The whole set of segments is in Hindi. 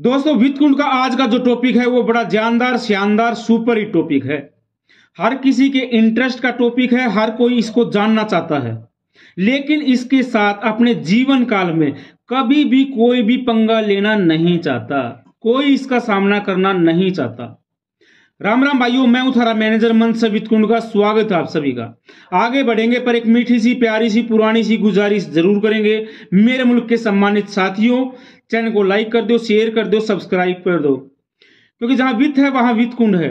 दोस्तों वित्त कुंड का आज का जो टॉपिक है वो बड़ा जानदार शानदार सुपर ही टॉपिक है हर किसी के इंटरेस्ट का टॉपिक है हर कोई इसको जानना चाहता है लेकिन इसके साथ अपने जीवन काल में कभी भी कोई भी पंगा लेना नहीं चाहता कोई इसका सामना करना नहीं चाहता राम राम भाइयों मैं हूं थारा मैनेजर मन से कुंड का स्वागत है आप सभी का आगे बढ़ेंगे पर एक मीठी सी प्यारी सी पुरानी सी गुजारिश जरूर करेंगे मेरे मुल्क के सम्मानित साथियों चैनल को लाइक कर दो शेयर कर दो सब्सक्राइब कर दो क्योंकि जहां वित्त है वहां वित्त कुंड है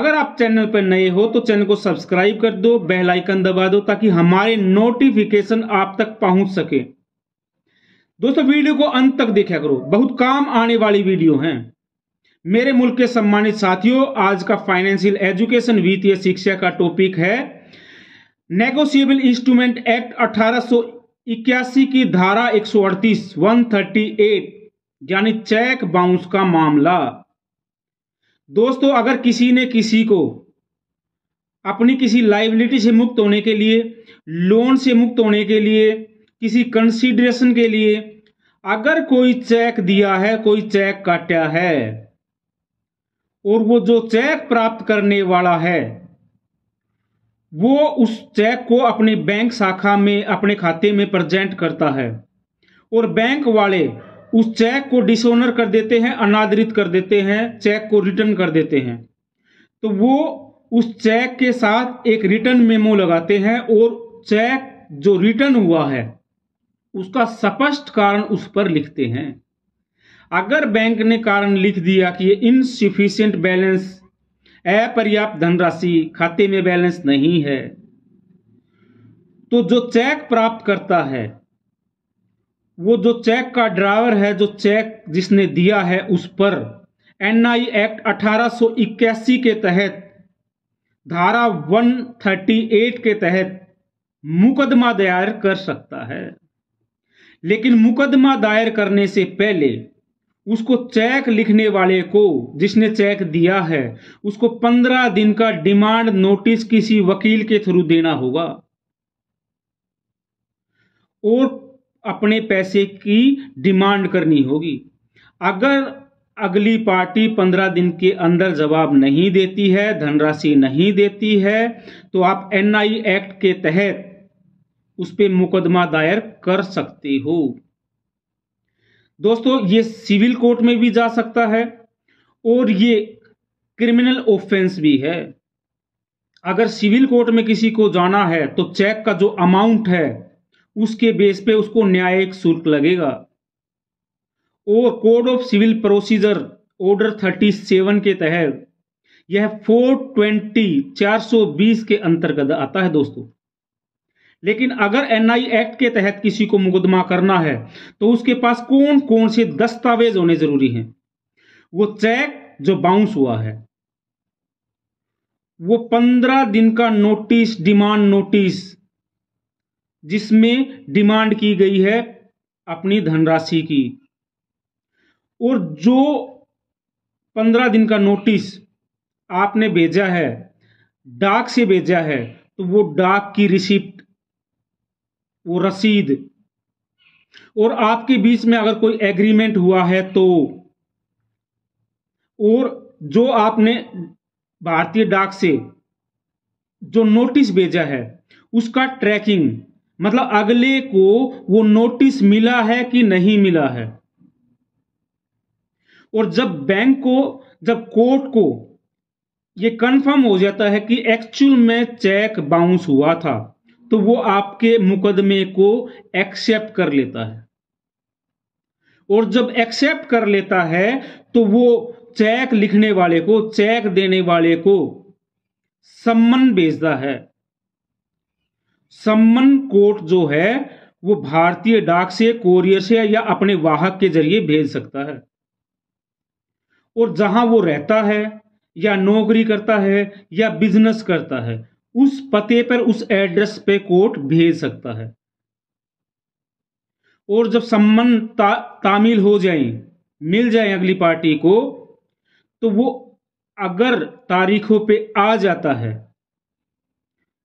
अगर आप चैनल पर नए हो तो चैनल को सब्सक्राइब कर दो बेल आइकन दबा दो ताकि हमारे नोटिफिकेशन आप तक पहुंच सके दोस्तों वीडियो को अंत तक देखा करो बहुत काम आने वाली वीडियो है मेरे मुल्क के सम्मानित साथियों आज का फाइनेंशियल एजुकेशन वित्तीय शिक्षा का टॉपिक है नेगोशिएबल इंस्ट्रूमेंट एक्ट अठारह इक्यासी की धारा 138 138 यानी चेक बाउंस का मामला दोस्तों अगर किसी ने किसी को अपनी किसी लाइबिलिटी से मुक्त होने के लिए लोन से मुक्त होने के लिए किसी कंसीडरेशन के लिए अगर कोई चेक दिया है कोई चेक काटा है और वो जो चेक प्राप्त करने वाला है वो उस चेक को अपने बैंक शाखा में अपने खाते में प्रेजेंट करता है और बैंक वाले उस चेक को डिसऑनर कर देते हैं अनादरित कर देते हैं चेक को रिटर्न कर देते हैं तो वो उस चेक के साथ एक रिटर्न मेमो लगाते हैं और चेक जो रिटर्न हुआ है उसका स्पष्ट कारण उस पर लिखते हैं अगर बैंक ने कारण लिख दिया कि ये इनसफिशियंट बैलेंस अपर्याप्त धनराशि खाते में बैलेंस नहीं है तो जो चेक प्राप्त करता है वो जो चेक का ड्राइवर है जो चेक जिसने दिया है उस पर एनआई एक्ट 1881 के तहत धारा 138 के तहत मुकदमा दायर कर सकता है लेकिन मुकदमा दायर करने से पहले उसको चेक लिखने वाले को जिसने चेक दिया है उसको पंद्रह दिन का डिमांड नोटिस किसी वकील के थ्रू देना होगा और अपने पैसे की डिमांड करनी होगी अगर अगली पार्टी पंद्रह दिन के अंदर जवाब नहीं देती है धनराशि नहीं देती है तो आप एनआई एक्ट के तहत उस पर मुकदमा दायर कर सकते हो दोस्तों ये सिविल कोर्ट में भी जा सकता है और ये क्रिमिनल ऑफेंस भी है अगर सिविल कोर्ट में किसी को जाना है तो चेक का जो अमाउंट है उसके बेस पे उसको न्यायिक शुल्क लगेगा और code of civil procedure order 37 के तहत यह 420 420 के अंतर्गत आता है दोस्तों लेकिन अगर एनआई एक्ट के तहत किसी को मुकदमा करना है तो उसके पास कौन कौन से दस्तावेज होने जरूरी हैं वो चेक जो बाउंस हुआ है वो पंद्रह दिन का नोटिस डिमांड नोटिस जिसमें डिमांड की गई है अपनी धनराशि की और जो पंद्रह दिन का नोटिस आपने भेजा है डाक से भेजा है तो वो डाक की रिसिप्ट वो रसीद और आपके बीच में अगर कोई एग्रीमेंट हुआ है तो और जो आपने भारतीय डाक से जो नोटिस भेजा है उसका ट्रैकिंग मतलब अगले को वो नोटिस मिला है कि नहीं मिला है और जब बैंक को जब कोर्ट को ये कंफर्म हो जाता है कि एक्चुअल में चेक बाउंस हुआ था तो वो आपके मुकदमे को एक्सेप्ट कर लेता है और जब एक्सेप्ट कर लेता है तो वो चेक लिखने वाले को चेक देने वाले को सम्मन भेजता है सम्मन कोर्ट जो है वो भारतीय डाक से कोरियर से या अपने वाहक के जरिए भेज सकता है और जहां वो रहता है या नौकरी करता है या बिजनेस करता है उस पते पर उस एड्रेस पे कोर्ट भेज सकता है और जब संबंध ता, तामील हो जाए मिल जाए अगली पार्टी को तो वो अगर तारीखों पे आ जाता है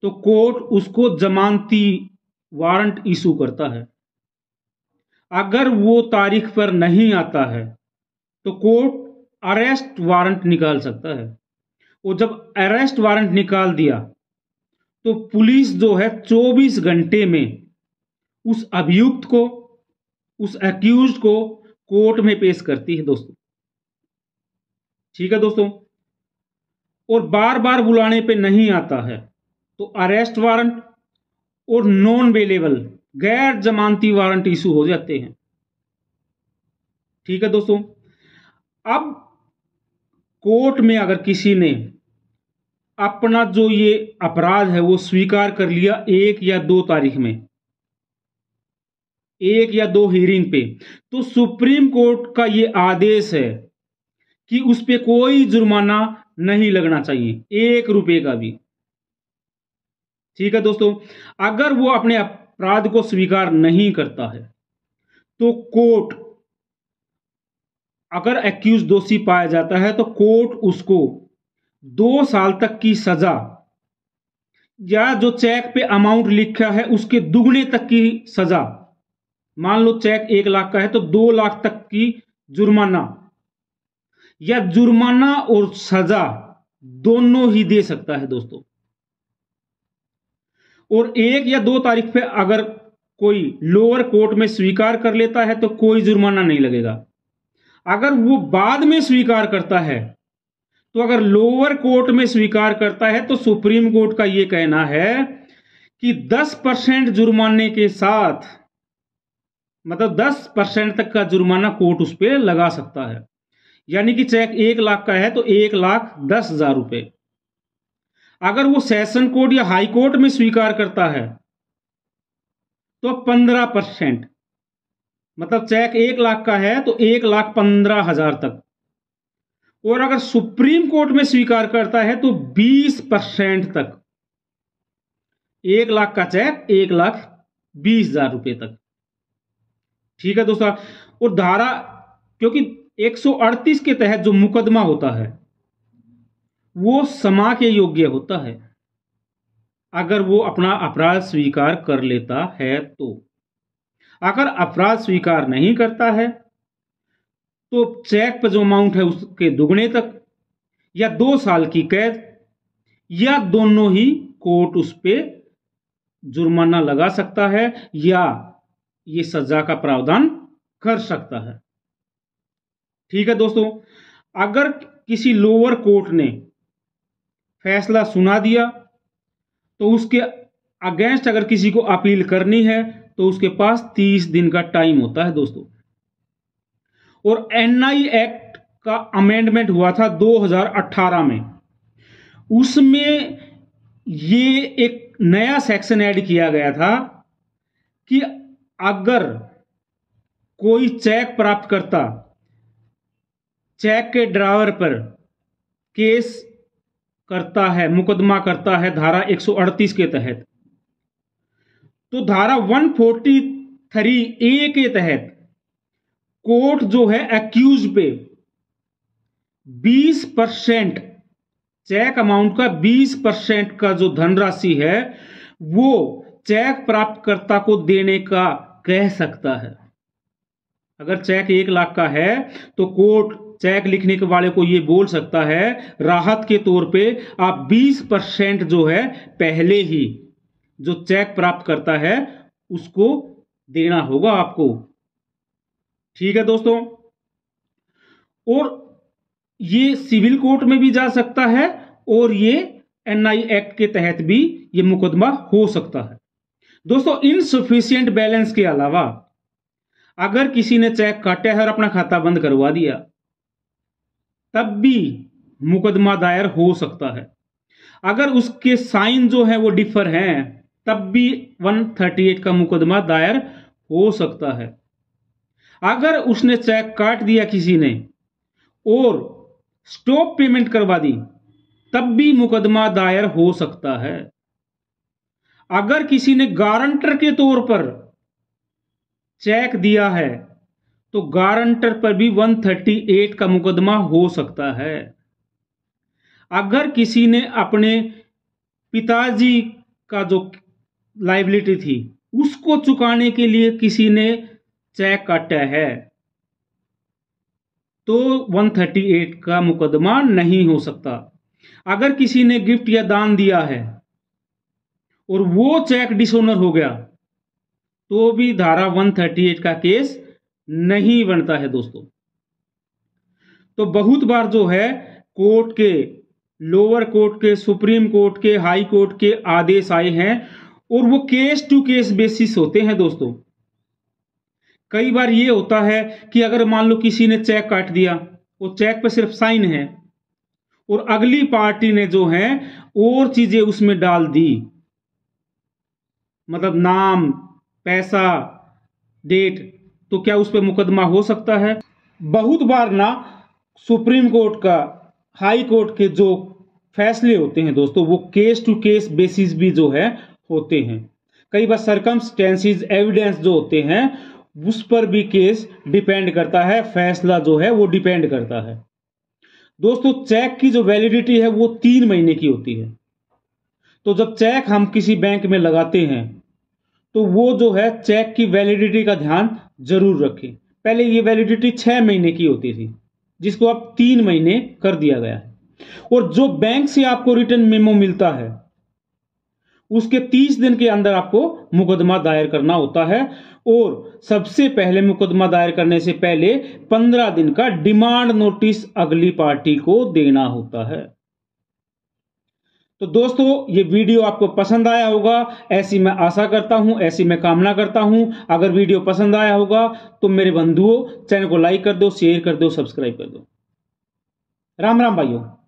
तो कोर्ट उसको जमानती वारंट इशू करता है अगर वो तारीख पर नहीं आता है तो कोर्ट अरेस्ट वारंट निकाल सकता है और जब अरेस्ट वारंट निकाल दिया तो पुलिस जो है 24 घंटे में उस अभियुक्त को उस एक्यूज को कोर्ट में पेश करती है दोस्तों ठीक है दोस्तों और बार बार बुलाने पे नहीं आता है तो अरेस्ट वारंट और नॉन अवेलेबल गैर जमानती वारंट इशू हो जाते हैं ठीक है दोस्तों अब कोर्ट में अगर किसी ने अपना जो ये अपराध है वो स्वीकार कर लिया एक या दो तारीख में एक या दो हियरिंग पे तो सुप्रीम कोर्ट का ये आदेश है कि उस पर कोई जुर्माना नहीं लगना चाहिए एक रुपए का भी ठीक है दोस्तों अगर वो अपने अपराध को स्वीकार नहीं करता है तो कोर्ट अगर एक्यूज दोषी पाया जाता है तो कोर्ट उसको दो साल तक की सजा या जो चेक पे अमाउंट लिखा है उसके दुगने तक की सजा मान लो चेक एक लाख का है तो दो लाख तक की जुर्माना या जुर्माना और सजा दोनों ही दे सकता है दोस्तों और एक या दो तारीख पे अगर कोई लोअर कोर्ट में स्वीकार कर लेता है तो कोई जुर्माना नहीं लगेगा अगर वो बाद में स्वीकार करता है तो अगर लोअर कोर्ट में स्वीकार करता है तो सुप्रीम कोर्ट का यह कहना है कि 10 परसेंट जुर्माने के साथ मतलब 10 परसेंट तक का जुर्माना कोर्ट उस पर लगा सकता है यानी कि चेक एक लाख का है तो एक लाख दस हजार रुपये अगर वो सेशन कोर्ट या हाई कोर्ट में स्वीकार करता है तो पंद्रह परसेंट मतलब चेक एक लाख का है तो एक लाख पंद्रह हजार तक और अगर सुप्रीम कोर्ट में स्वीकार करता है तो 20 परसेंट तक एक लाख का चेक एक लाख बीस हजार रुपए तक ठीक है दोस्तों और धारा क्योंकि 138 के तहत जो मुकदमा होता है वो समा के योग्य होता है अगर वो अपना अपराध स्वीकार कर लेता है तो अगर अपराध स्वीकार नहीं करता है तो चेक पर जो अमाउंट है उसके दुगने तक या दो साल की कैद या दोनों ही कोर्ट उस पर जुर्माना लगा सकता है या ये सजा का प्रावधान कर सकता है ठीक है दोस्तों अगर किसी लोअर कोर्ट ने फैसला सुना दिया तो उसके अगेंस्ट अगर किसी को अपील करनी है तो उसके पास तीस दिन का टाइम होता है दोस्तों और एनआई एक्ट का अमेंडमेंट हुआ था 2018 में उसमें ये एक नया सेक्शन ऐड किया गया था कि अगर कोई चेक प्राप्त करता चेक के ड्राइवर पर केस करता है मुकदमा करता है धारा 138 के तहत तो धारा 143 ए के तहत कोर्ट जो है एक्यूज पे 20 परसेंट चेक अमाउंट का 20 परसेंट का जो धनराशि है वो चेक प्राप्तकर्ता को देने का कह सकता है अगर चेक एक लाख का है तो कोर्ट चेक लिखने के वाले को ये बोल सकता है राहत के तौर पे आप 20 परसेंट जो है पहले ही जो चेक प्राप्त करता है उसको देना होगा आपको ठीक है दोस्तों और ये सिविल कोर्ट में भी जा सकता है और ये एनआई एक्ट के तहत भी ये मुकदमा हो सकता है दोस्तों इनसफिशियंट बैलेंस के अलावा अगर किसी ने चेक काटा है और अपना खाता बंद करवा दिया तब भी मुकदमा दायर हो सकता है अगर उसके साइन जो है वो डिफर हैं तब भी 138 का मुकदमा दायर हो सकता है अगर उसने चेक काट दिया किसी ने और स्टॉप पेमेंट करवा दी तब भी मुकदमा दायर हो सकता है अगर किसी ने गारंटर के तौर पर चेक दिया है तो गारंटर पर भी 138 का मुकदमा हो सकता है अगर किसी ने अपने पिताजी का जो लाइबिलिटी थी उसको चुकाने के लिए किसी ने चैकट है तो 138 का मुकदमा नहीं हो सकता अगर किसी ने गिफ्ट या दान दिया है और वो चेक डिसोनर हो गया तो भी धारा 138 का केस नहीं बनता है दोस्तों तो बहुत बार जो है कोर्ट के लोअर कोर्ट के सुप्रीम कोर्ट के हाई कोर्ट के आदेश आए हैं और वो केस टू केस बेसिस होते हैं दोस्तों कई बार ये होता है कि अगर मान लो किसी ने चेक काट दिया वो चेक पे सिर्फ साइन है और अगली पार्टी ने जो है और चीजें उसमें डाल दी मतलब नाम पैसा डेट तो क्या उस पर मुकदमा हो सकता है बहुत बार ना सुप्रीम कोर्ट का हाई कोर्ट के जो फैसले होते हैं दोस्तों वो केस टू केस बेसिस भी जो है होते हैं कई बार सरकम एविडेंस जो होते हैं उस पर भी केस डिपेंड करता है फैसला जो है वो डिपेंड करता है दोस्तों चेक की जो वैलिडिटी है वो तीन महीने की होती है तो जब चेक हम किसी बैंक में लगाते हैं तो वो जो है चेक की वैलिडिटी का ध्यान जरूर रखें पहले ये वैलिडिटी छह महीने की होती थी जिसको अब तीन महीने कर दिया गया है और जो बैंक से आपको रिटर्न मेमो मिलता है उसके तीस दिन के अंदर आपको मुकदमा दायर करना होता है और सबसे पहले मुकदमा दायर करने से पहले पंद्रह दिन का डिमांड नोटिस अगली पार्टी को देना होता है तो दोस्तों ये वीडियो आपको पसंद आया होगा ऐसी मैं आशा करता हूं ऐसी मैं कामना करता हूं अगर वीडियो पसंद आया होगा तो मेरे बंधुओं चैनल को लाइक कर दो शेयर कर दो सब्सक्राइब कर दो राम राम भाइयों